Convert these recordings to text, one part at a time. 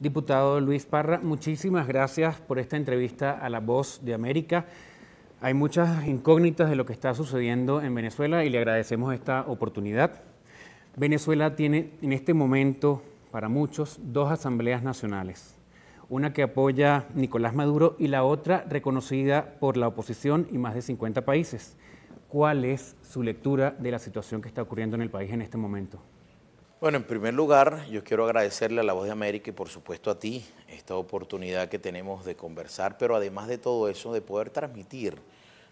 Diputado Luis Parra, muchísimas gracias por esta entrevista a La Voz de América. Hay muchas incógnitas de lo que está sucediendo en Venezuela y le agradecemos esta oportunidad. Venezuela tiene en este momento, para muchos, dos asambleas nacionales. Una que apoya Nicolás Maduro y la otra reconocida por la oposición y más de 50 países. ¿Cuál es su lectura de la situación que está ocurriendo en el país en este momento? Bueno, en primer lugar, yo quiero agradecerle a La Voz de América y por supuesto a ti esta oportunidad que tenemos de conversar, pero además de todo eso, de poder transmitir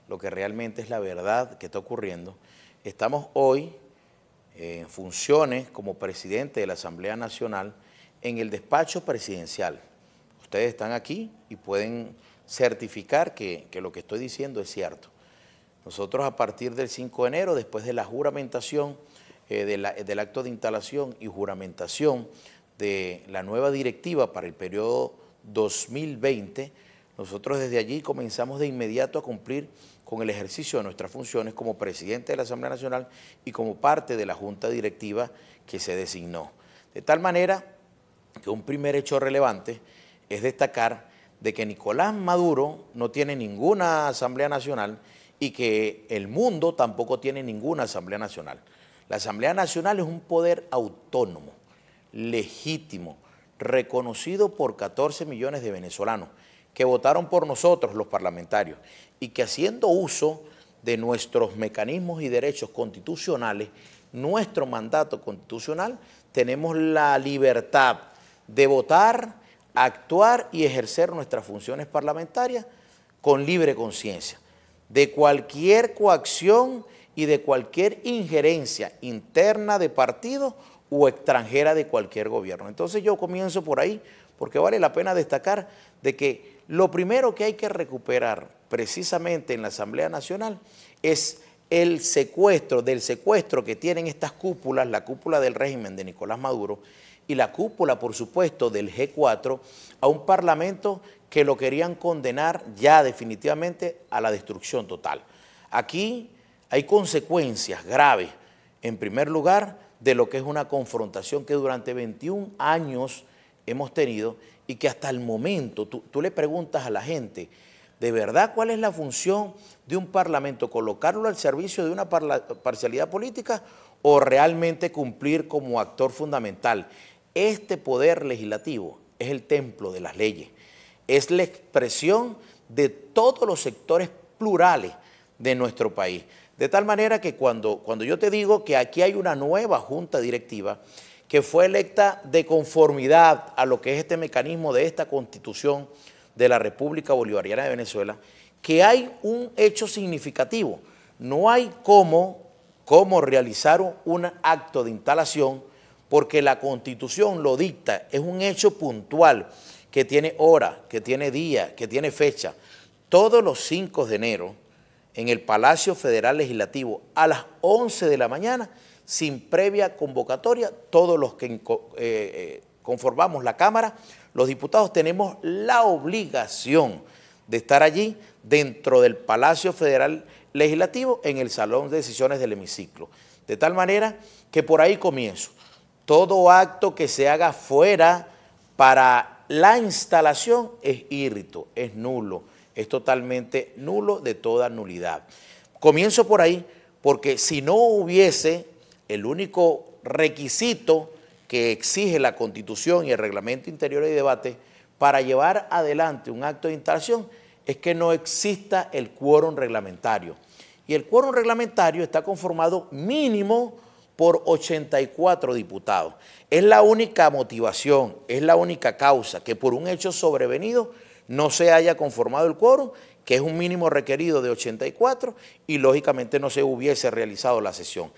lo que realmente es la verdad que está ocurriendo. Estamos hoy en funciones como presidente de la Asamblea Nacional en el despacho presidencial. Ustedes están aquí y pueden certificar que, que lo que estoy diciendo es cierto. Nosotros a partir del 5 de enero, después de la juramentación, eh, del acto de instalación y juramentación de la nueva directiva para el periodo 2020, nosotros desde allí comenzamos de inmediato a cumplir con el ejercicio de nuestras funciones como presidente de la Asamblea Nacional y como parte de la Junta Directiva que se designó. De tal manera que un primer hecho relevante es destacar de que Nicolás Maduro no tiene ninguna Asamblea Nacional y que el mundo tampoco tiene ninguna Asamblea Nacional. La Asamblea Nacional es un poder autónomo, legítimo, reconocido por 14 millones de venezolanos que votaron por nosotros los parlamentarios y que haciendo uso de nuestros mecanismos y derechos constitucionales, nuestro mandato constitucional, tenemos la libertad de votar, actuar y ejercer nuestras funciones parlamentarias con libre conciencia de cualquier coacción y de cualquier injerencia interna de partido o extranjera de cualquier gobierno. Entonces yo comienzo por ahí porque vale la pena destacar de que lo primero que hay que recuperar precisamente en la Asamblea Nacional es el secuestro, del secuestro que tienen estas cúpulas, la cúpula del régimen de Nicolás Maduro y la cúpula, por supuesto, del G4, a un parlamento que lo querían condenar ya definitivamente a la destrucción total. Aquí hay consecuencias graves, en primer lugar, de lo que es una confrontación que durante 21 años hemos tenido y que hasta el momento tú, le preguntas a la gente, ¿de verdad cuál es la función de un parlamento? ¿Colocarlo al servicio de una parcialidad política o realmente cumplir como actor fundamental? Este poder legislativo es el templo de las leyes, es la expresión de todos los sectores plurales de nuestro país. De tal manera que cuando, cuando yo te digo que aquí hay una nueva junta directiva que fue electa de conformidad a lo que es este mecanismo de esta constitución de la República Bolivariana de Venezuela, que hay un hecho significativo. No hay cómo, cómo realizar un acto de instalación porque la constitución lo dicta, es un hecho puntual que tiene hora, que tiene día, que tiene fecha. Todos los 5 de enero en el Palacio Federal Legislativo a las 11 de la mañana, sin previa convocatoria, todos los que eh, eh, conformamos la Cámara, los diputados tenemos la obligación de estar allí dentro del Palacio Federal Legislativo en el Salón de Decisiones del Hemiciclo. De tal manera que por ahí comienzo. Todo acto que se haga fuera para la instalación es írrito, es nulo es totalmente nulo de toda nulidad. Comienzo por ahí, porque si no hubiese el único requisito que exige la Constitución y el Reglamento Interior y Debate para llevar adelante un acto de instalación es que no exista el quórum reglamentario. Y el quórum reglamentario está conformado mínimo por 84 diputados. Es la única motivación, es la única causa que por un hecho sobrevenido no se haya conformado el quórum, que es un mínimo requerido de 84, y lógicamente no se hubiese realizado la sesión.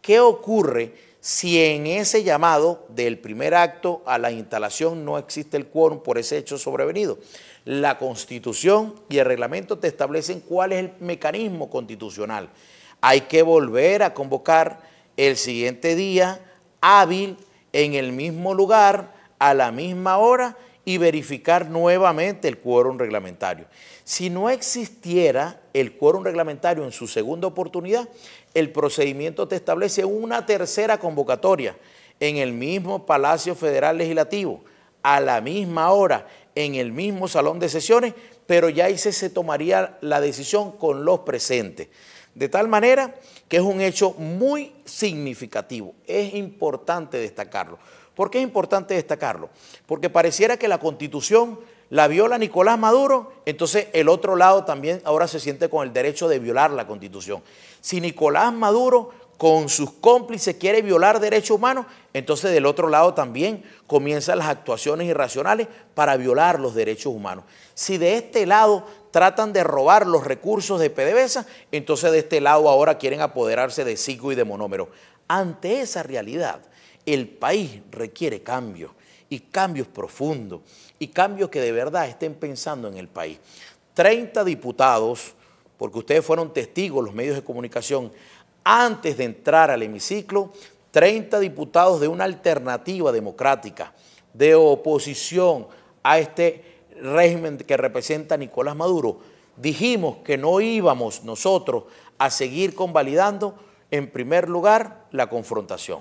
¿Qué ocurre si en ese llamado del primer acto a la instalación no existe el quórum por ese hecho sobrevenido? La Constitución y el reglamento te establecen cuál es el mecanismo constitucional. Hay que volver a convocar el siguiente día hábil en el mismo lugar, a la misma hora y verificar nuevamente el quórum reglamentario. Si no existiera el quórum reglamentario en su segunda oportunidad, el procedimiento te establece una tercera convocatoria en el mismo Palacio Federal Legislativo, a la misma hora, en el mismo salón de sesiones, pero ya ahí se tomaría la decisión con los presentes. De tal manera que es un hecho muy significativo, es importante destacarlo. ¿Por qué es importante destacarlo? Porque pareciera que la constitución la viola Nicolás Maduro, entonces el otro lado también ahora se siente con el derecho de violar la constitución. Si Nicolás Maduro con sus cómplices quiere violar derechos humanos, entonces del otro lado también comienzan las actuaciones irracionales para violar los derechos humanos. Si de este lado tratan de robar los recursos de PDVSA, entonces de este lado ahora quieren apoderarse de SICO y de Monómero. Ante esa realidad, el país requiere cambios y cambios profundos y cambios que de verdad estén pensando en el país. 30 diputados, porque ustedes fueron testigos los medios de comunicación, antes de entrar al hemiciclo, 30 diputados de una alternativa democrática, de oposición a este régimen que representa Nicolás Maduro, dijimos que no íbamos nosotros a seguir convalidando, en primer lugar, la confrontación.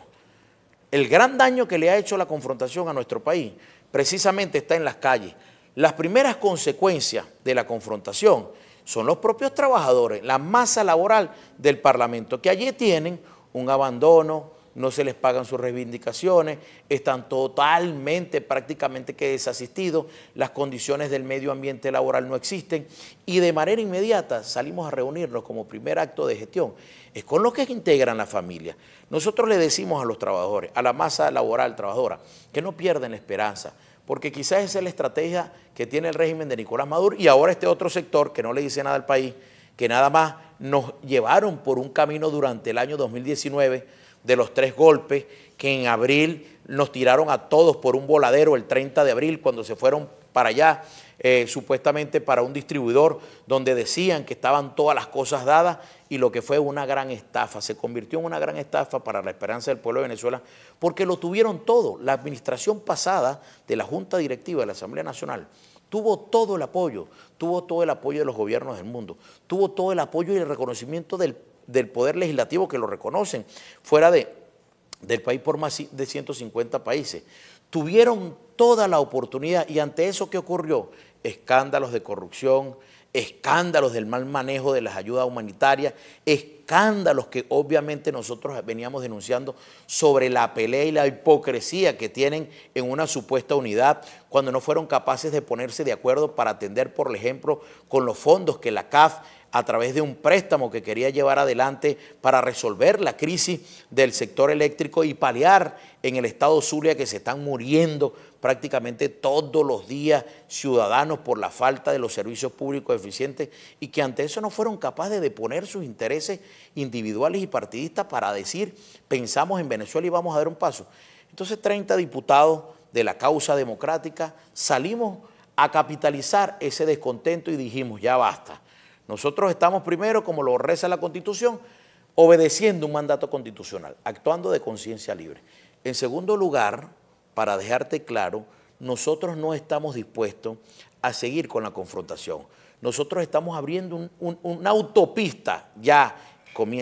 El gran daño que le ha hecho la confrontación a nuestro país precisamente está en las calles. Las primeras consecuencias de la confrontación son los propios trabajadores, la masa laboral del Parlamento, que allí tienen un abandono, no se les pagan sus reivindicaciones, están totalmente, prácticamente que desasistidos, las condiciones del medio ambiente laboral no existen y de manera inmediata salimos a reunirnos como primer acto de gestión. Es con los que integran la familia. Nosotros le decimos a los trabajadores, a la masa laboral trabajadora, que no pierden esperanza, porque quizás esa es la estrategia que tiene el régimen de Nicolás Maduro y ahora este otro sector que no le dice nada al país, que nada más nos llevaron por un camino durante el año 2019 de los tres golpes que en abril nos tiraron a todos por un voladero el 30 de abril cuando se fueron para allá, eh, supuestamente para un distribuidor donde decían que estaban todas las cosas dadas y lo que fue una gran estafa, se convirtió en una gran estafa para la esperanza del pueblo de Venezuela, porque lo tuvieron todo. La administración pasada de la Junta Directiva de la Asamblea Nacional tuvo todo el apoyo, tuvo todo el apoyo de los gobiernos del mundo, tuvo todo el apoyo y el reconocimiento del del Poder Legislativo que lo reconocen, fuera de, del país por más de 150 países. Tuvieron toda la oportunidad y ante eso, ¿qué ocurrió? Escándalos de corrupción, escándalos del mal manejo de las ayudas humanitarias, escándalos que obviamente nosotros veníamos denunciando sobre la pelea y la hipocresía que tienen en una supuesta unidad cuando no fueron capaces de ponerse de acuerdo para atender, por ejemplo, con los fondos que la CAF a través de un préstamo que quería llevar adelante para resolver la crisis del sector eléctrico y paliar en el estado Zulia que se están muriendo prácticamente todos los días ciudadanos por la falta de los servicios públicos eficientes y que ante eso no fueron capaces de deponer sus intereses individuales y partidistas para decir, pensamos en Venezuela y vamos a dar un paso. Entonces 30 diputados de la causa democrática salimos a capitalizar ese descontento y dijimos, ya basta nosotros estamos primero, como lo reza la Constitución, obedeciendo un mandato constitucional, actuando de conciencia libre. En segundo lugar, para dejarte claro, nosotros no estamos dispuestos a seguir con la confrontación. Nosotros estamos abriendo una autopista, ya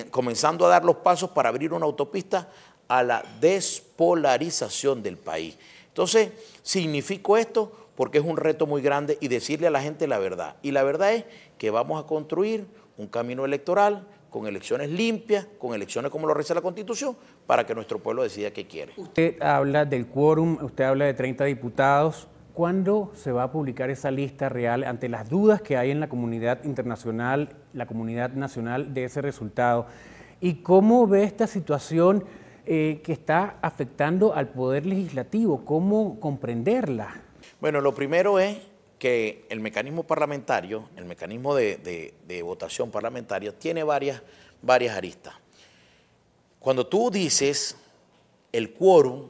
comenzando a dar los pasos para abrir una autopista a la despolarización del país. Entonces, significo esto porque es un reto muy grande y decirle a la gente la verdad. Y la verdad es que vamos a construir un camino electoral con elecciones limpias, con elecciones como lo reza la Constitución, para que nuestro pueblo decida qué quiere. Usted habla del quórum, usted habla de 30 diputados. ¿Cuándo se va a publicar esa lista real ante las dudas que hay en la comunidad internacional, la comunidad nacional de ese resultado? ¿Y cómo ve esta situación eh, que está afectando al poder legislativo? ¿Cómo comprenderla? Bueno, lo primero es que el mecanismo parlamentario, el mecanismo de, votación parlamentaria, tiene varias, varias aristas. Cuando tú dices el quórum,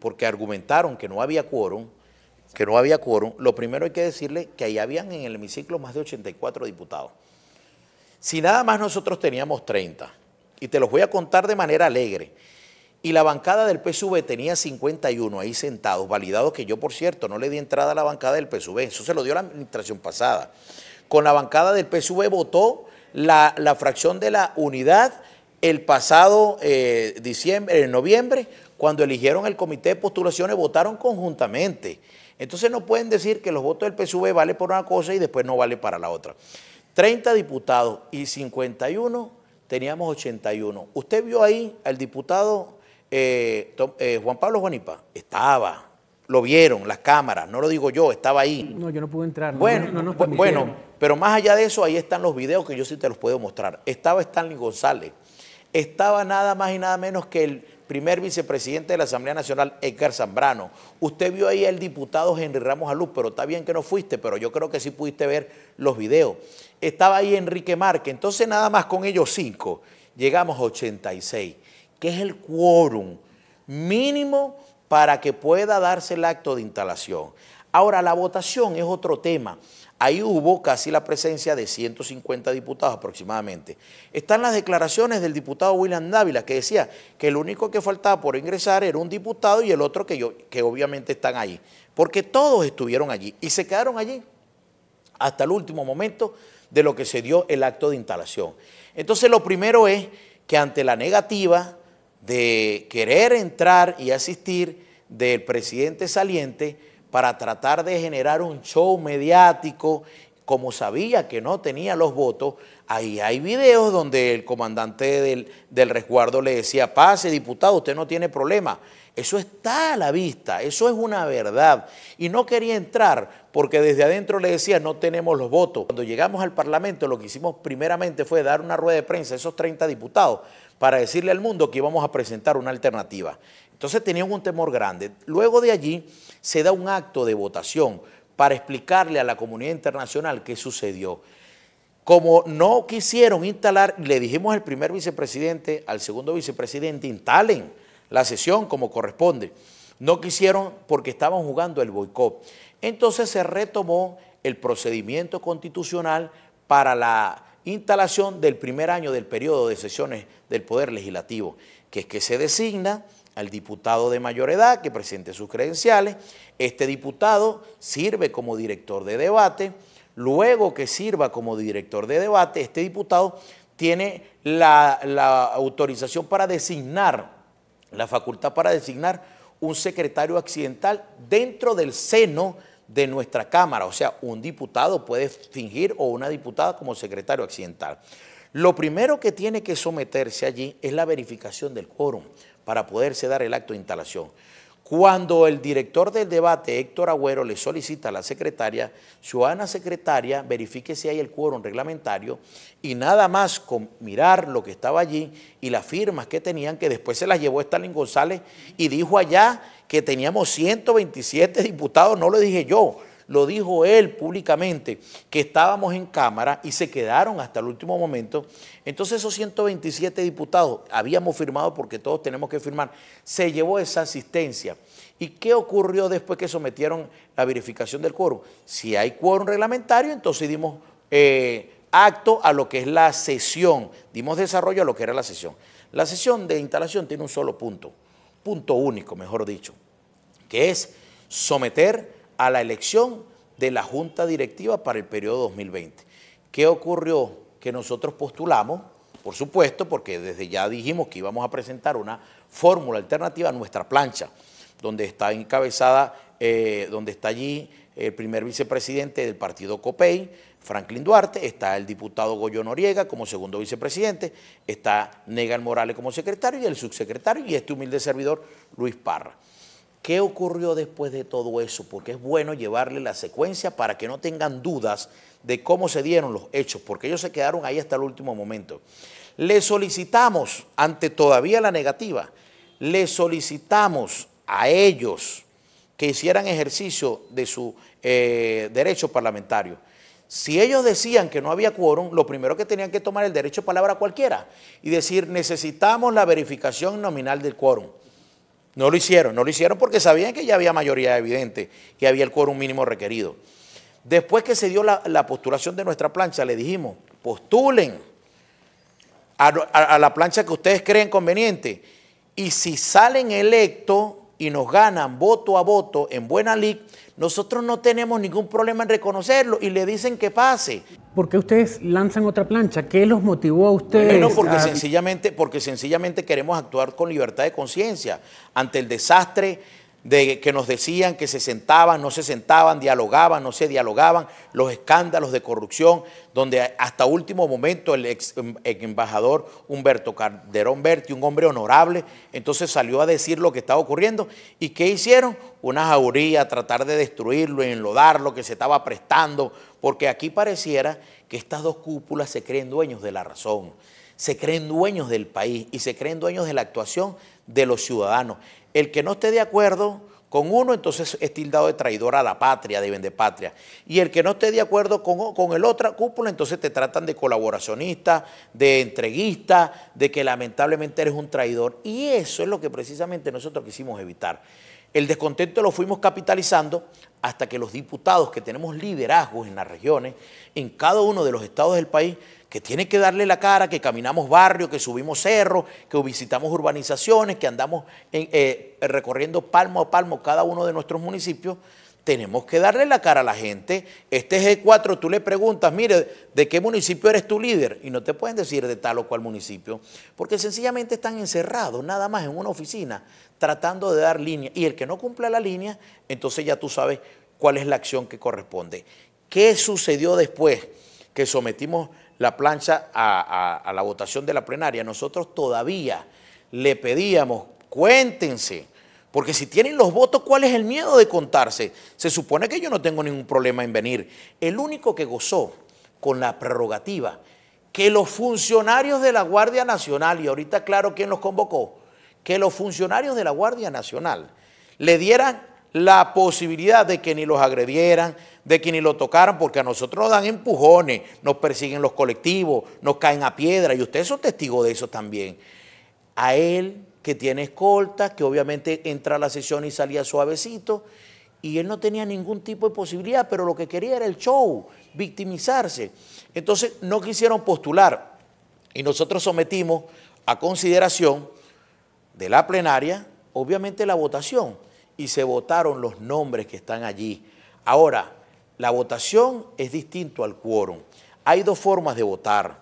porque argumentaron que no había quórum, que no había quórum, lo primero hay que decirle que ahí habían en el hemiciclo más de 84 diputados. Si nada más nosotros teníamos 30, y te los voy a contar de manera alegre, y la bancada del PSV tenía 51 ahí sentados, validados, que yo, por cierto, no le di entrada a la bancada del PSV. Eso se lo dio la administración pasada. Con la bancada del PSV votó la, fracción de la unidad el pasado eh, diciembre, en noviembre, cuando eligieron el comité de postulaciones, votaron conjuntamente. Entonces no pueden decir que los votos del PSV valen por una cosa y después no vale para la otra. 30 diputados y 51, teníamos 81. Usted vio ahí al diputado eh, eh, Juan Pablo Juanipa estaba, lo vieron las cámaras, no lo digo yo, estaba ahí. No, yo no pude entrar. Bueno, bueno, pero más allá de eso, ahí están los videos que yo sí te los puedo mostrar. Estaba Stanley González, estaba nada más y nada menos que el primer vicepresidente de la Asamblea Nacional, Edgar Zambrano. Usted vio ahí al diputado Henry Ramos Aluz, pero está bien que no fuiste, pero yo creo que sí pudiste ver los videos. Estaba ahí Enrique Marque, entonces nada más con ellos cinco, llegamos a 86 que es el quórum mínimo para que pueda darse el acto de instalación. Ahora, la votación es otro tema. Ahí hubo casi la presencia de 150 diputados aproximadamente. Están las declaraciones del diputado William Dávila, que decía que el único que faltaba por ingresar era un diputado y el otro que, yo, que obviamente están ahí. Porque todos estuvieron allí y se quedaron allí hasta el último momento de lo que se dio el acto de instalación. Entonces, lo primero es que ante la negativa de querer entrar y asistir del presidente saliente para tratar de generar un show mediático, como sabía que no tenía los votos, ahí hay videos donde el comandante del, resguardo le decía, pase diputado, usted no tiene problema. Eso está a la vista, eso es una verdad. Y no quería entrar porque desde adentro le decía, no tenemos los votos. Cuando llegamos al Parlamento, lo que hicimos primeramente fue dar una rueda de prensa a esos 30 diputados para decirle al mundo que íbamos a presentar una alternativa. Entonces tenían un temor grande. Luego de allí se da un acto de votación para explicarle a la comunidad internacional qué sucedió. Como no quisieron instalar, le dijimos al primer vicepresidente, al segundo vicepresidente, instalen la sesión como corresponde. No quisieron porque estaban jugando el boicot. Entonces se retomó el procedimiento constitucional para la instalación del primer año del periodo de sesiones del Poder Legislativo, que es que se designa al diputado de mayor edad que presente sus credenciales. Este diputado sirve como director de debate. Luego que sirva como director de debate, este diputado tiene la, la autorización para designar la facultad para designar un secretario accidental dentro del seno de nuestra Cámara. O sea, un diputado puede fingir o una diputada como secretario accidental. Lo primero que tiene que someterse allí es la verificación del quórum para poderse dar el acto de instalación. Cuando el director del debate, Héctor Agüero, le solicita a la secretaria, ana secretaria, verifique si hay el quórum reglamentario y nada más con mirar lo que estaba allí y las firmas que tenían, que después se las llevó Stalin González y dijo allá que teníamos 127 diputados, no lo dije yo, lo dijo él públicamente, que estábamos en Cámara y se quedaron hasta el último momento. Entonces esos 127 diputados, habíamos firmado porque todos tenemos que firmar, se llevó esa asistencia. ¿Y qué ocurrió después que sometieron la verificación del quórum? Si hay quórum reglamentario, entonces dimos eh, acto a lo que es la sesión, dimos desarrollo a lo que era la sesión. La sesión de instalación tiene un solo punto, punto único, mejor dicho, que es someter a la elección de la Junta Directiva para el periodo 2020. ¿Qué ocurrió? Que nosotros postulamos, por supuesto, porque desde ya dijimos que íbamos a presentar una fórmula alternativa a nuestra plancha, donde está encabezada, eh, donde está allí el primer vicepresidente del partido COPEI, Franklin Duarte, está el diputado Goyo Noriega como segundo vicepresidente, está Negan Morales como secretario y el subsecretario y este humilde servidor Luis Parra. ¿Qué ocurrió después de todo eso? Porque es bueno llevarle la secuencia para que no tengan dudas de cómo se dieron los hechos, porque ellos se quedaron ahí hasta el último momento. Le solicitamos, ante todavía la negativa, le solicitamos a ellos que hicieran ejercicio de su eh, derecho parlamentario. Si ellos decían que no había quórum, lo primero que tenían que tomar el derecho de palabra cualquiera y decir necesitamos la verificación nominal del quórum. No lo hicieron, no lo hicieron porque sabían que ya había mayoría evidente, que había el quórum mínimo requerido. Después que se dio la, postulación de nuestra plancha, le dijimos, postulen a, a la plancha que ustedes creen conveniente. Y si salen electos, y nos ganan voto a voto en Buena League, nosotros no tenemos ningún problema en reconocerlo y le dicen que pase. ¿Por qué ustedes lanzan otra plancha? ¿Qué los motivó a ustedes? bueno, porque, sencillamente, porque sencillamente queremos actuar con libertad de conciencia ante el desastre de que nos decían que se sentaban, no se sentaban, dialogaban, no se dialogaban, los escándalos de corrupción, donde hasta último momento el ex em, embajador Humberto Calderón Berti, un hombre honorable, entonces salió a decir lo que estaba ocurriendo. ¿Y qué hicieron? Una jauría, tratar de destruirlo, enlodarlo, que se estaba prestando, porque aquí pareciera que estas dos cúpulas se creen dueños de la razón se creen dueños del país y se creen dueños de la actuación de los ciudadanos. El que no esté de acuerdo con uno, entonces es tildado de traidor a la patria, de patria, Y el que no esté de acuerdo con, el otra cúpula, entonces te tratan de colaboracionista, de entreguista, de que lamentablemente eres un traidor. Y eso es lo que precisamente nosotros quisimos evitar. El descontento lo fuimos capitalizando hasta que los diputados que tenemos liderazgos en las regiones, en cada uno de los estados del país, que tiene que darle la cara, que caminamos barrio, que subimos cerros, que visitamos urbanizaciones, que andamos eh, recorriendo palmo a palmo cada uno de nuestros municipios, tenemos que darle la cara a la gente. Este G4, e tú le preguntas, mire, ¿de qué municipio eres tu líder? Y no te pueden decir de tal o cual municipio, porque sencillamente están encerrados nada más en una oficina tratando de dar línea. Y el que no cumpla la línea, entonces ya tú sabes cuál es la acción que corresponde. ¿Qué sucedió después que sometimos la plancha a, la votación de la plenaria, nosotros todavía le pedíamos, cuéntense, porque si tienen los votos, ¿cuál es el miedo de contarse? Se supone que yo no tengo ningún problema en venir. El único que gozó con la prerrogativa que los funcionarios de la Guardia Nacional, y ahorita claro quién los convocó, que los funcionarios de la Guardia Nacional le dieran la posibilidad de que ni los agredieran, de que ni lo tocaran, porque a nosotros nos dan empujones, nos persiguen los colectivos, nos caen a piedra, y ustedes son testigos de eso también. A él que tiene escolta, que obviamente entra a la sesión y salía suavecito, y él no tenía ningún tipo de posibilidad, pero lo que quería era el show, victimizarse. Entonces no quisieron postular, y nosotros sometimos a consideración de la plenaria, obviamente, la votación y se votaron los nombres que están allí. Ahora, la votación es distinto al quórum. Hay dos formas de votar,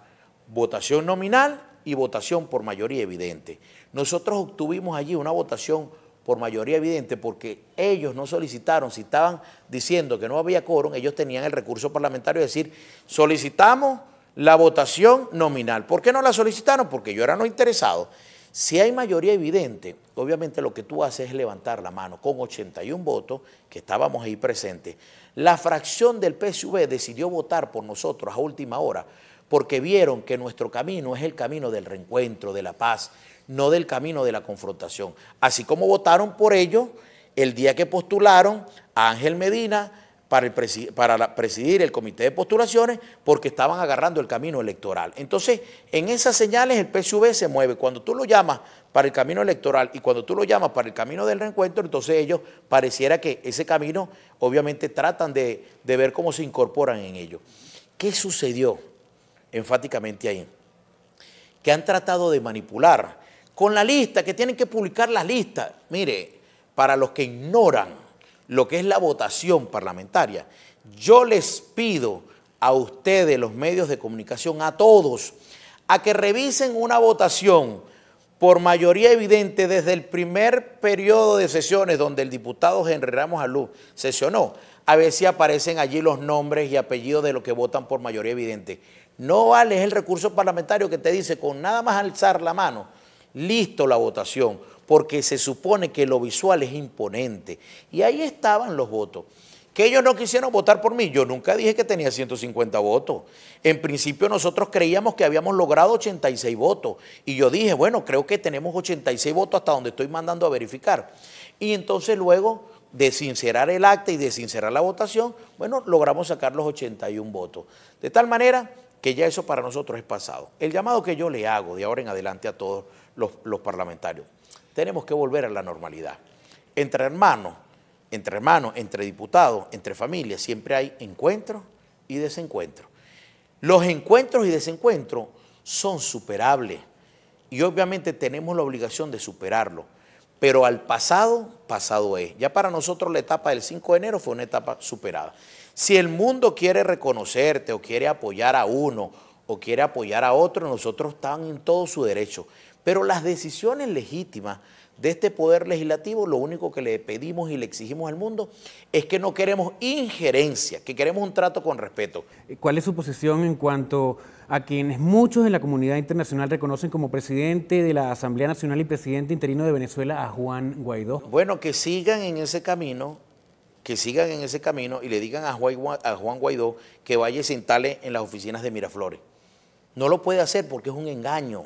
votación nominal y votación por mayoría evidente. Nosotros obtuvimos allí una votación por mayoría evidente porque ellos no solicitaron, si estaban diciendo que no había quórum, ellos tenían el recurso parlamentario de decir, solicitamos la votación nominal. ¿Por qué no la solicitaron? Porque yo era no interesado. Si hay mayoría evidente, obviamente lo que tú haces es levantar la mano con 81 votos, que estábamos ahí presentes. La fracción del PSV decidió votar por nosotros a última hora porque vieron que nuestro camino es el camino del reencuentro, de la paz, no del camino de la confrontación. Así como votaron por ellos el día que postularon a Ángel Medina, para, presidir el comité de postulaciones porque estaban agarrando el camino electoral. Entonces, en esas señales el PSV se mueve. Cuando tú lo llamas para el camino electoral y cuando tú lo llamas para el camino del reencuentro, entonces ellos pareciera que ese camino obviamente tratan de, ver cómo se incorporan en ello. ¿Qué sucedió enfáticamente ahí? Que han tratado de manipular con la lista, que tienen que publicar las listas. Mire, para los que ignoran lo que es la votación parlamentaria. Yo les pido a ustedes, los medios de comunicación, a todos, a que revisen una votación por mayoría evidente desde el primer periodo de sesiones donde el diputado Henry Ramos Alú sesionó, a ver si aparecen allí los nombres y apellidos de los que votan por mayoría evidente. No vale el recurso parlamentario que te dice con nada más alzar la mano, listo la votación porque se supone que lo visual es imponente. Y ahí estaban los votos. Que ellos no quisieron votar por mí. Yo nunca dije que tenía 150 votos. En principio nosotros creíamos que habíamos logrado 86 votos. Y yo dije, bueno, creo que tenemos 86 votos hasta donde estoy mandando a verificar. Y entonces luego de sincerar el acta y de sincerar la votación, bueno, logramos sacar los 81 votos. De tal manera que ya eso para nosotros es pasado. El llamado que yo le hago de ahora en adelante a todos los, los parlamentarios, tenemos que volver a la normalidad. Entre hermanos, entre hermanos, entre diputados, entre familias, siempre hay encuentros y desencuentros. Los encuentros y desencuentros son superables y obviamente tenemos la obligación de superarlo. Pero al pasado, pasado es. Ya para nosotros la etapa del 5 de enero fue una etapa superada. Si el mundo quiere reconocerte o quiere apoyar a uno o quiere apoyar a otro, nosotros estamos en todo su derecho. Pero las decisiones legítimas de este poder legislativo, lo único que le pedimos y le exigimos al mundo es que no queremos injerencia, que queremos un trato con respeto. Eh, ¿Cuál es su posición en cuanto a quienes muchos en la comunidad internacional reconocen como presidente de la Asamblea Nacional y presidente interino de Venezuela a Juan Guaidó? Bueno, que sigan en ese camino, que sigan en ese camino y le digan a Juan Guaidó que vaya y se en las oficinas de Miraflores. No lo puede hacer porque es un engaño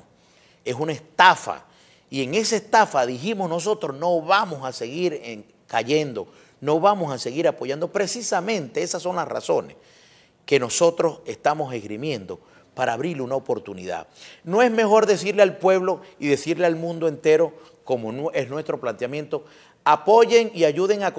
es una estafa. Y en esa estafa dijimos nosotros no vamos a seguir en, cayendo, no vamos a seguir apoyando. Precisamente esas son las razones que nosotros estamos esgrimiendo para abrirle una oportunidad. No es mejor decirle al pueblo y decirle al mundo entero, como es nuestro planteamiento, apoyen y ayuden a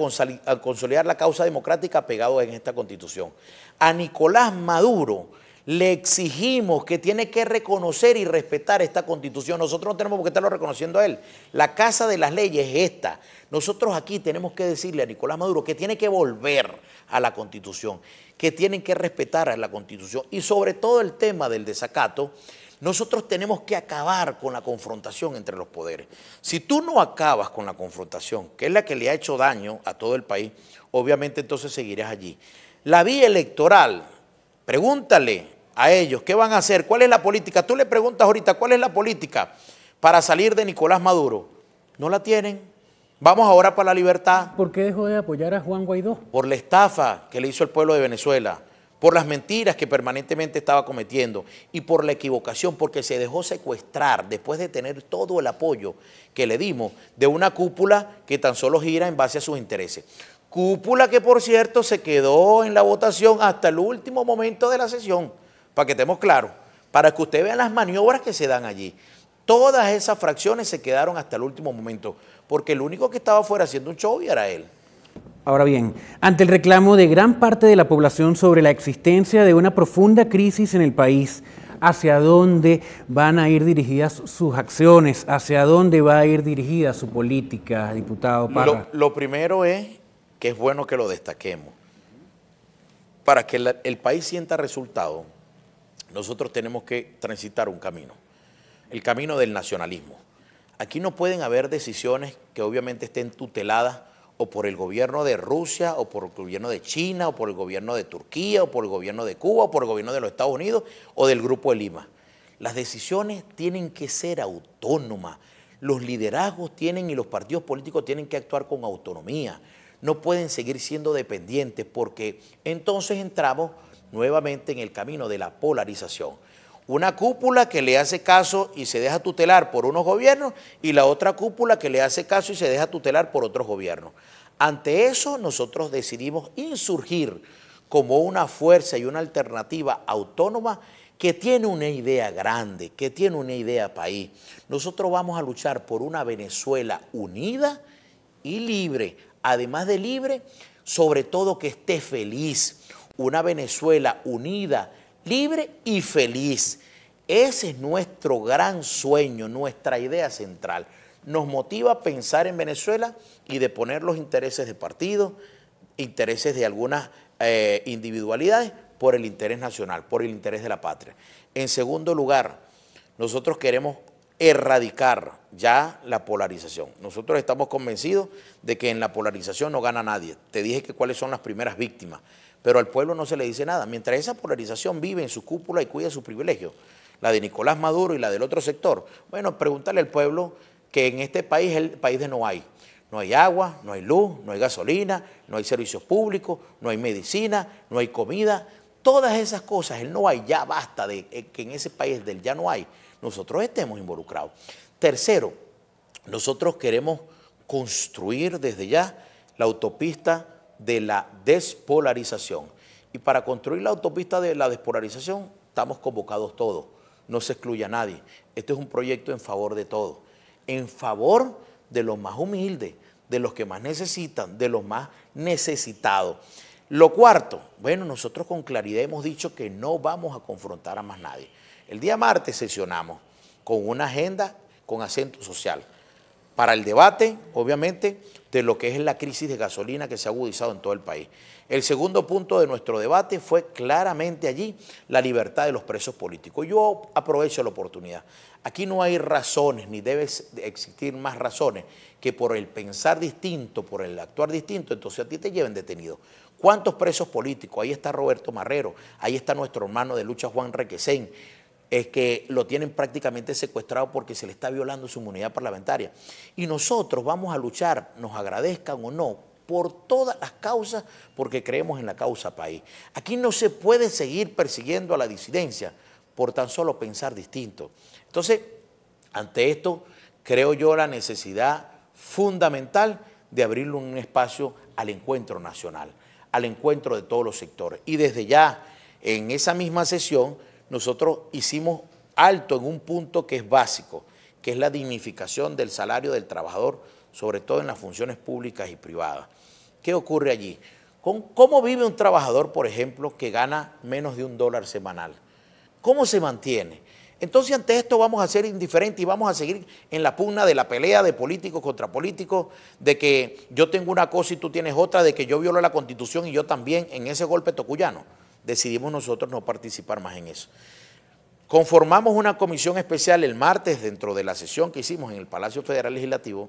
consolidar la causa democrática pegada en esta constitución. A Nicolás Maduro le exigimos que tiene que reconocer y respetar esta constitución. Nosotros no tenemos por qué estarlo reconociendo a él. La casa de las leyes es esta. Nosotros aquí tenemos que decirle a Nicolás Maduro que tiene que volver a la constitución, que tiene que respetar a la constitución. Y sobre todo el tema del desacato, nosotros tenemos que acabar con la confrontación entre los poderes. Si tú no acabas con la confrontación, que es la que le ha hecho daño a todo el país, obviamente entonces seguirás allí. La vía electoral, pregúntale a ellos. ¿Qué van a hacer? ¿Cuál es la política? Tú le preguntas ahorita, ¿cuál es la política para salir de Nicolás Maduro? No la tienen. Vamos ahora para la libertad. ¿Por qué dejó de apoyar a Juan Guaidó? Por la estafa que le hizo el pueblo de Venezuela, por las mentiras que permanentemente estaba cometiendo y por la equivocación, porque se dejó secuestrar después de tener todo el apoyo que le dimos de una cúpula que tan solo gira en base a sus intereses. Cúpula que, por cierto, se quedó en la votación hasta el último momento de la sesión para que estemos claros, para que usted vea las maniobras que se dan allí. Todas esas fracciones se quedaron hasta el último momento, porque el único que estaba fuera haciendo un show era él. Ahora bien, ante el reclamo de gran parte de la población sobre la existencia de una profunda crisis en el país, hacia dónde van a ir dirigidas sus acciones, hacia dónde va a ir dirigida su política, diputado Parra. Lo, primero es que es bueno que lo destaquemos. Para que el país sienta resultados, nosotros tenemos que transitar un camino, el camino del nacionalismo. Aquí no pueden haber decisiones que obviamente estén tuteladas o por el gobierno de Rusia, o por el gobierno de China, o por el gobierno de Turquía, o por el gobierno de Cuba, o por el gobierno de los Estados Unidos, o del Grupo de Lima. Las decisiones tienen que ser autónomas. Los liderazgos tienen y los partidos políticos tienen que actuar con autonomía. No pueden seguir siendo dependientes porque entonces entramos nuevamente en el camino de la polarización. Una cúpula que le hace caso y se deja tutelar por unos gobiernos y la otra cúpula que le hace caso y se deja tutelar por otros gobiernos. Ante eso nosotros decidimos insurgir como una fuerza y una alternativa autónoma que tiene una idea grande, que tiene una idea país. Nosotros vamos a luchar por una Venezuela unida y libre. Además de libre, sobre todo que esté feliz, una Venezuela unida, libre y feliz. Ese es nuestro gran sueño, nuestra idea central. Nos motiva a pensar en Venezuela y de poner los intereses de partido, intereses de algunas eh, individualidades por el interés nacional, por el interés de la patria. En segundo lugar, nosotros queremos erradicar ya la polarización. Nosotros estamos convencidos de que en la polarización no gana nadie. Te dije que cuáles son las primeras víctimas, pero al pueblo no se le dice nada. Mientras esa polarización vive en su cúpula y cuida su privilegio la de Nicolás Maduro y la del otro sector, bueno, pregúntale al pueblo que en este país el país de no hay. No hay agua, no hay luz, no hay gasolina, no hay servicios públicos, no hay medicina, no hay comida. Todas esas cosas, el no hay, ya basta de eh, que en ese país del ya no hay nosotros estemos involucrados. Tercero, nosotros queremos construir desde ya la autopista de la despolarización. Y para construir la autopista de la despolarización estamos convocados todos, no se excluye a nadie. Este es un proyecto en favor de todos, en favor de los más humildes, de los que más necesitan, de los más necesitados. Lo cuarto, bueno, nosotros con claridad hemos dicho que no vamos a confrontar a más nadie. El día martes sesionamos con una agenda con acento social para el debate, obviamente, de lo que es la crisis de gasolina que se ha agudizado en todo el país. El segundo punto de nuestro debate fue claramente allí la libertad de los presos políticos. Yo aprovecho la oportunidad. Aquí no hay razones, ni debe existir más razones, que por el pensar distinto, por el actuar distinto, entonces a ti te lleven detenido. ¿Cuántos presos políticos? Ahí está Roberto Marrero, ahí está nuestro hermano de lucha Juan Requesén, es que lo tienen prácticamente secuestrado porque se le está violando su inmunidad parlamentaria. Y nosotros vamos a luchar, nos agradezcan o no, por todas las causas, porque creemos en la causa país. Aquí no se puede seguir persiguiendo a la disidencia por tan solo pensar distinto. Entonces, ante esto, creo yo la necesidad fundamental de abrirle un espacio al encuentro nacional, al encuentro de todos los sectores. Y desde ya, en esa misma sesión, nosotros hicimos alto en un punto que es básico, que es la dignificación del salario del trabajador, sobre todo en las funciones públicas y privadas. ¿Qué ocurre allí? ¿Cómo vive un trabajador, por ejemplo, que gana menos de un dólar semanal? ¿Cómo se mantiene? Entonces ante esto vamos a ser indiferentes y vamos a seguir en la pugna de la pelea de políticos contra políticos, de que yo tengo una cosa y tú tienes otra, de que yo violo la constitución y yo también en ese golpe tocuyano decidimos nosotros no participar más en eso. Conformamos una comisión especial el martes dentro de la sesión que hicimos en el Palacio Federal Legislativo,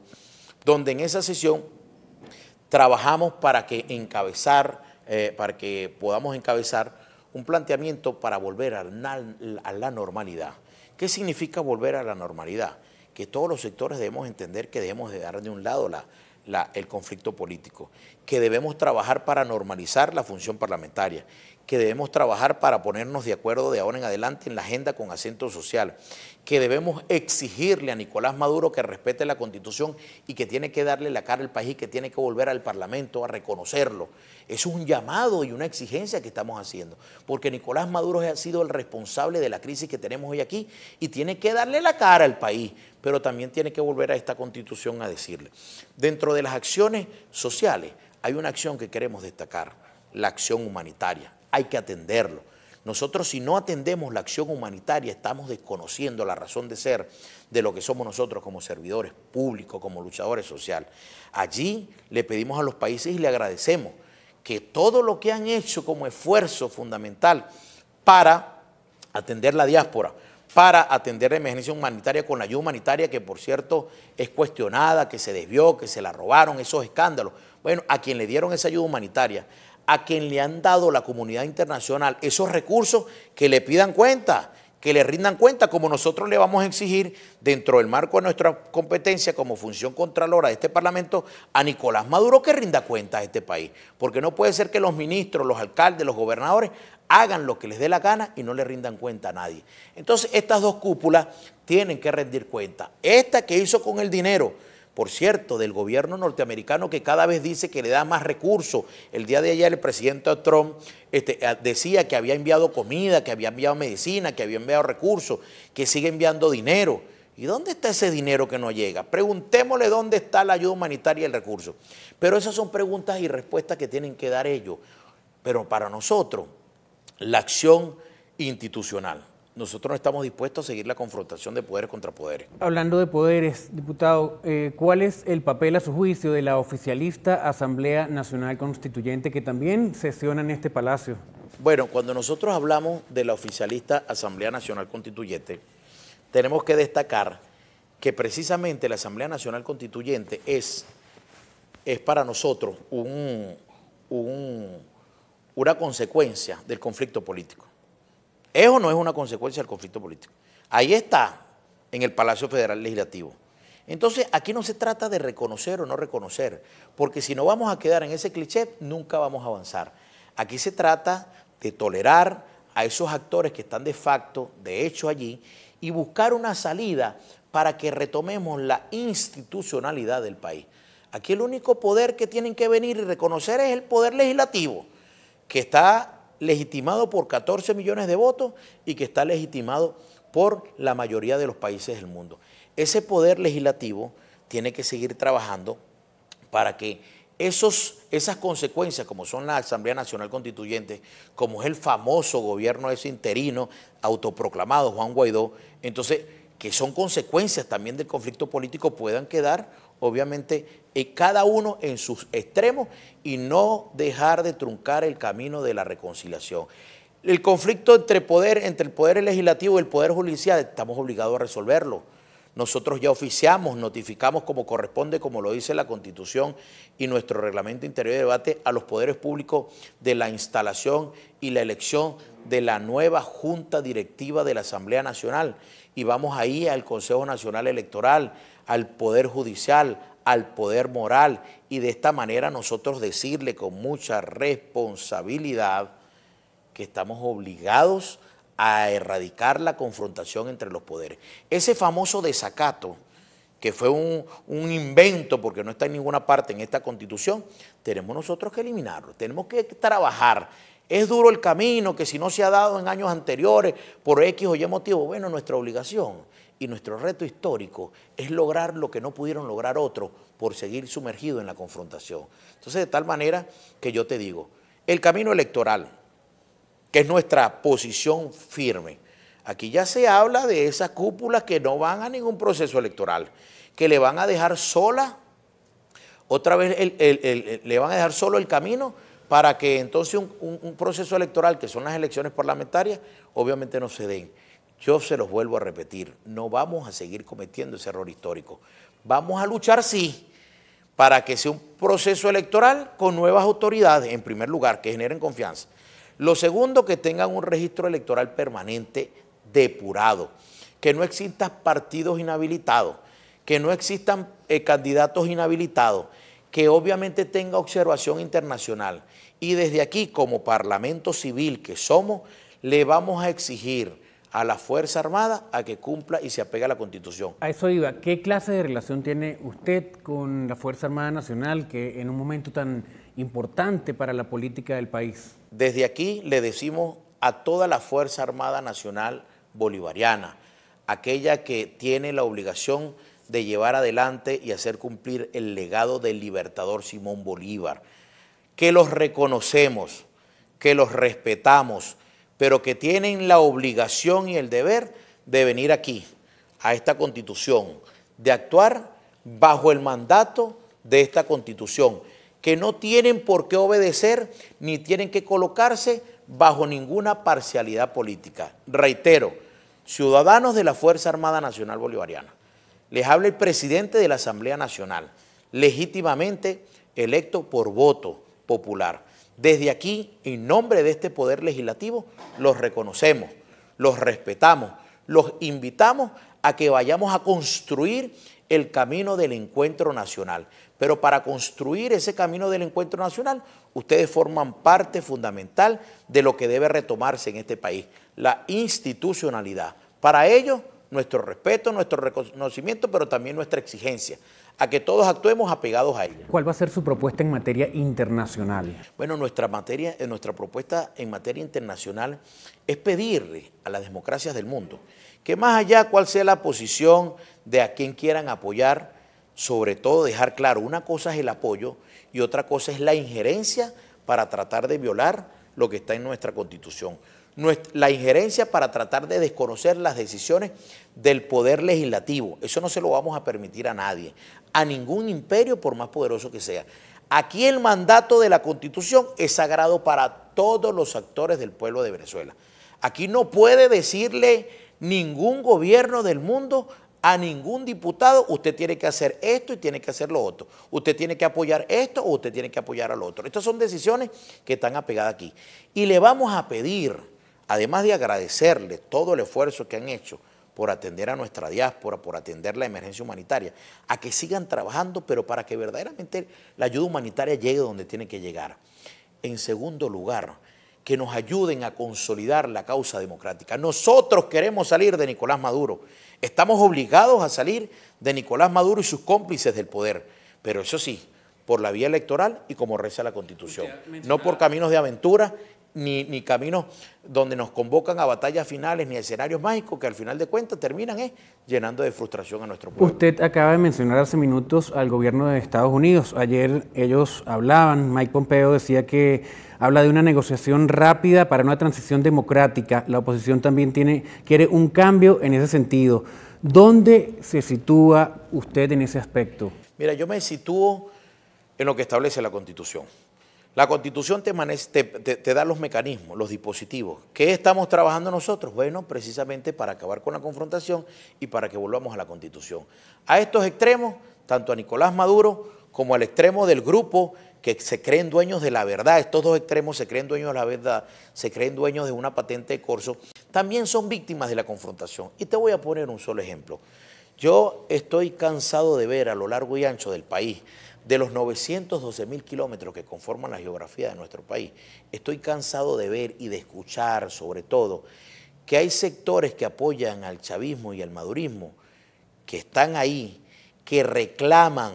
donde en esa sesión trabajamos para que encabezar, eh, para que podamos encabezar un planteamiento para volver a la normalidad. ¿Qué significa volver a la normalidad? Que todos los sectores debemos entender que debemos dar de un lado el conflicto político, que debemos trabajar para normalizar la función parlamentaria, que debemos trabajar para ponernos de acuerdo de ahora en adelante en la agenda con acento social, que debemos exigirle a Nicolás Maduro que respete la constitución y que tiene que darle la cara al país, que tiene que volver al Parlamento a reconocerlo. Es un llamado y una exigencia que estamos haciendo, porque Nicolás Maduro ha sido el responsable de la crisis que tenemos hoy aquí y tiene que darle la cara al país, pero también tiene que volver a esta constitución a decirle. Dentro de las acciones sociales hay una acción que queremos destacar, la acción humanitaria hay que atenderlo. Nosotros si no atendemos la acción humanitaria estamos desconociendo la razón de ser de lo que somos nosotros como servidores públicos, como luchadores sociales. Allí le pedimos a los países y le agradecemos que todo lo que han hecho como esfuerzo fundamental para atender la diáspora, para atender la emergencia humanitaria con la ayuda humanitaria que por cierto es cuestionada, que se desvió, que se la robaron, esos escándalos. Bueno, a quien le dieron esa ayuda humanitaria, a quien le han dado la comunidad internacional esos recursos que le pidan cuenta, que le rindan cuenta, como nosotros le vamos a exigir dentro del marco de nuestra competencia como función contralora de este Parlamento a Nicolás Maduro que rinda cuenta a este país. Porque no puede ser que los ministros, los alcaldes, los gobernadores hagan lo que les dé la gana y no le rindan cuenta a nadie. Entonces, estas dos cúpulas tienen que rendir cuenta. Esta que hizo con el dinero por cierto, del gobierno norteamericano que cada vez dice que le da más recursos. El día de ayer el presidente Trump este, ah, decía que había enviado comida, que había enviado medicina, que había enviado recursos, que sigue enviando dinero. ¿Y dónde está ese dinero que no llega? Preguntémosle dónde está la ayuda humanitaria y el recurso. Pero esas son preguntas y respuestas que tienen que dar ellos. Pero para nosotros, la acción institucional nosotros no estamos dispuestos a seguir la confrontación de poderes contra poderes. Hablando de poderes, diputado, eh, ¿cuál es el papel a su juicio de la oficialista Asamblea Nacional Constituyente que también sesiona en este palacio? Bueno, cuando nosotros hablamos de la oficialista Asamblea Nacional Constituyente, tenemos que destacar que precisamente la Asamblea Nacional Constituyente es, es para nosotros una consecuencia del conflicto político. Eso no es una consecuencia del conflicto político? Ahí está, en el Palacio Federal Legislativo. Entonces, aquí no se trata de reconocer o no reconocer, porque si no vamos a quedar en ese cliché, nunca vamos a avanzar. Aquí se trata de tolerar a esos actores que están de facto, de hecho, allí, y buscar una salida para que retomemos la institucionalidad del país. Aquí el único poder que tienen que venir y reconocer es el poder legislativo, que está legitimado por 14 millones de votos y que está legitimado por la mayoría de los países del mundo. Ese poder legislativo tiene que seguir trabajando para que esos, esas consecuencias, como son la Asamblea Nacional Constituyente, como es el famoso gobierno ese interino autoproclamado Juan Guaidó, entonces que son consecuencias también del conflicto político, puedan quedar, obviamente, eh, cada uno en sus extremos y no dejar de truncar el camino de la reconciliación. El conflicto entre poder, entre el poder legislativo y el poder judicial, estamos obligados a resolverlo. Nosotros ya oficiamos, notificamos como corresponde, como lo dice la Constitución y nuestro reglamento interior de debate, a los poderes públicos de la instalación y la elección de la nueva Junta Directiva de la Asamblea Nacional y vamos ahí al Consejo Nacional Electoral, al Poder Judicial, al Poder Moral y de esta manera nosotros decirle con mucha responsabilidad que estamos obligados a erradicar la confrontación entre los poderes. Ese famoso desacato, que fue un, invento porque no está en ninguna parte en esta constitución, tenemos nosotros que eliminarlo, tenemos que trabajar es duro el camino que si no se ha dado en años anteriores por X o Y motivo, bueno, nuestra obligación y nuestro reto histórico es lograr lo que no pudieron lograr otros por seguir sumergido en la confrontación. Entonces, de tal manera que yo te digo, el camino electoral, que es nuestra posición firme, aquí ya se habla de esas cúpulas que no van a ningún proceso electoral, que le van a dejar sola, otra vez le van a dejar solo el camino para que entonces un, proceso electoral, que son las elecciones parlamentarias, obviamente no se den. Yo se los vuelvo a repetir, no vamos a seguir cometiendo ese error histórico. Vamos a luchar, sí, para que sea un proceso electoral con nuevas autoridades, en primer lugar, que generen confianza. Lo segundo, que tengan un registro electoral permanente depurado, que no existan partidos inhabilitados, que no existan eh, candidatos inhabilitados, que obviamente tenga observación internacional. Y desde aquí, como Parlamento Civil que somos, le vamos a exigir a la Fuerza Armada a que cumpla y se apega a la Constitución. A eso iba, ¿qué clase de relación tiene usted con la Fuerza Armada Nacional que en un momento tan importante para la política del país? Desde aquí le decimos a toda la Fuerza Armada Nacional Bolivariana, aquella que tiene la obligación de llevar adelante y hacer cumplir el legado del libertador Simón Bolívar, que los reconocemos, que los respetamos, pero que tienen la obligación y el deber de venir aquí, a esta constitución, de actuar bajo el mandato de esta constitución, que no tienen por qué obedecer ni tienen que colocarse bajo ninguna parcialidad política. Reitero, ciudadanos de la Fuerza Armada Nacional Bolivariana. Les habla el presidente de la Asamblea Nacional, legítimamente electo por voto popular. Desde aquí, en nombre de este poder legislativo, los reconocemos, los respetamos, los invitamos a que vayamos a construir el camino del encuentro nacional. Pero para construir ese camino del encuentro nacional, ustedes forman parte fundamental de lo que debe retomarse en este país, la institucionalidad. Para ello, nuestro respeto, nuestro reconocimiento, pero también nuestra exigencia, a que todos actuemos apegados a ella. ¿Cuál va a ser su propuesta en materia internacional? Bueno, nuestra, materia, eh, nuestra propuesta en materia internacional es pedirle a las democracias del mundo que más allá cuál sea la posición de a quien quieran apoyar, sobre todo dejar claro, una cosa es el apoyo y otra cosa es la injerencia para tratar de violar lo que está en nuestra constitución la injerencia para tratar de desconocer las decisiones del poder legislativo. Eso no se lo vamos a permitir a nadie, a ningún imperio por más poderoso que sea. Aquí el mandato de la constitución es sagrado para todos los actores del pueblo de Venezuela. Aquí no puede decirle ningún gobierno del mundo a ningún diputado, usted tiene que hacer esto y tiene que hacer lo otro. Usted tiene que apoyar esto o usted tiene que apoyar al otro. Estas son decisiones que están apegadas aquí. Y le vamos a pedir además de agradecerles todo el esfuerzo que han hecho por atender a nuestra diáspora, por atender la emergencia humanitaria, a que sigan trabajando, pero para que verdaderamente la ayuda humanitaria llegue donde tiene que llegar. En segundo lugar, que nos ayuden a consolidar la causa democrática. Nosotros queremos salir de Nicolás Maduro. Estamos obligados a salir de Nicolás Maduro y sus cómplices del poder. Pero eso sí, por la vía electoral y como reza la Constitución. No por caminos de aventura ni, caminos donde nos convocan a batallas finales, ni escenarios mágicos que al final de cuentas terminan ¿eh? llenando de frustración a nuestro pueblo. Usted acaba de mencionar hace minutos al gobierno de Estados Unidos. Ayer ellos hablaban, Mike Pompeo decía que habla de una negociación rápida para una transición democrática. La oposición también tiene, quiere un cambio en ese sentido. ¿Dónde se sitúa usted en ese aspecto? Mira, yo me sitúo en lo que establece la Constitución. La constitución te, da los mecanismos, los dispositivos. ¿Qué estamos trabajando nosotros? Bueno, precisamente para acabar con la confrontación y para que volvamos a la constitución. A estos extremos, tanto a Nicolás Maduro como al extremo del grupo que se creen dueños de la verdad, estos dos extremos se creen dueños de la verdad, se creen dueños de una patente de corso, también son víctimas de la confrontación. Y te voy a poner un solo ejemplo. Yo estoy cansado de ver a lo largo y ancho del país de los 912 mil kilómetros que conforman la geografía de nuestro país, estoy cansado de ver y de escuchar, sobre todo, que hay sectores que apoyan al chavismo y al madurismo, que están ahí, que reclaman,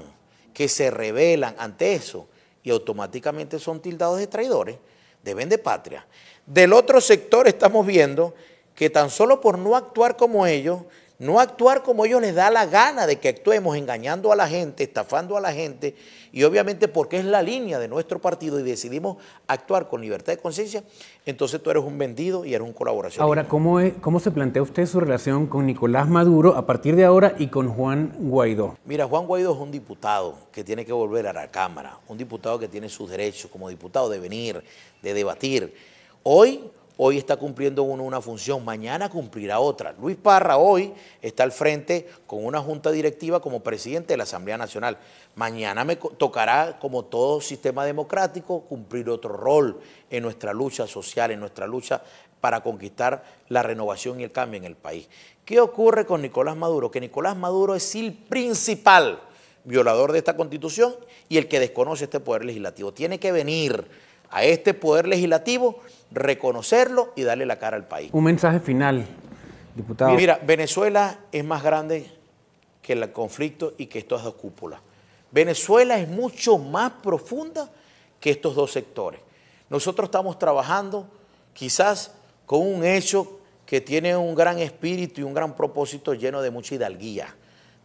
que se rebelan ante eso y automáticamente son tildados de traidores, de vende patria. Del otro sector estamos viendo que tan solo por no actuar como ellos, no actuar como ellos les da la gana de que actuemos, engañando a la gente, estafando a la gente, y obviamente porque es la línea de nuestro partido y decidimos actuar con libertad de conciencia, entonces tú eres un vendido y eres un colaborador. Ahora, ¿cómo, ¿cómo se plantea usted su relación con Nicolás Maduro a partir de ahora y con Juan Guaidó? Mira, Juan Guaidó es un diputado que tiene que volver a la Cámara, un diputado que tiene sus derechos como diputado de venir, de debatir. Hoy hoy está cumpliendo uno una función, mañana cumplirá otra. Luis Parra hoy está al frente con una junta directiva como presidente de la Asamblea Nacional. Mañana me tocará, como todo sistema democrático, cumplir otro rol en nuestra lucha social, en nuestra lucha para conquistar la renovación y el cambio en el país. ¿Qué ocurre con Nicolás Maduro? Que Nicolás Maduro es el principal violador de esta constitución y el que desconoce este poder legislativo. Tiene que venir a este poder legislativo, reconocerlo y darle la cara al país. Un mensaje final, diputado. Mira, Venezuela es más grande que el conflicto y que estas dos cúpulas. Venezuela es mucho más profunda que estos dos sectores. Nosotros estamos trabajando quizás con un hecho que tiene un gran espíritu y un gran propósito lleno de mucha hidalguía,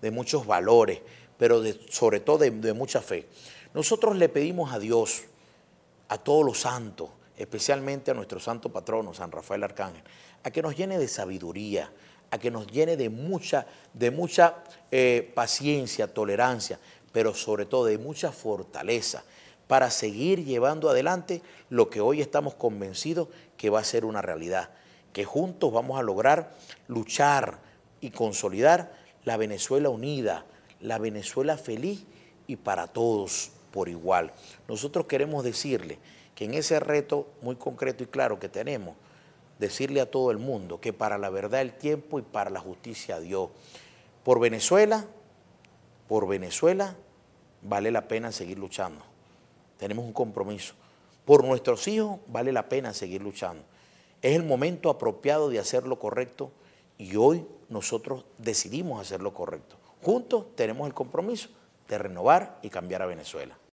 de muchos valores, pero sobre todo de mucha fe. Nosotros le pedimos a Dios, a todos los santos, especialmente a nuestro santo patrono, San Rafael Arcángel, a que nos llene de sabiduría, a que nos llene de mucha, de mucha eh, paciencia, tolerancia, pero sobre todo de mucha fortaleza para seguir llevando adelante lo que hoy estamos convencidos que va a ser una realidad, que juntos vamos a lograr luchar y consolidar la Venezuela unida, la Venezuela feliz y para todos por igual. Nosotros queremos decirle que en ese reto muy concreto y claro que tenemos, decirle a todo el mundo que para la verdad el tiempo y para la justicia Dios. Por Venezuela, por Venezuela vale la pena seguir luchando. Tenemos un compromiso. Por nuestros hijos vale la pena seguir luchando. Es el momento apropiado de hacer lo correcto y hoy nosotros decidimos hacer lo correcto. Juntos tenemos el compromiso de renovar y cambiar a Venezuela.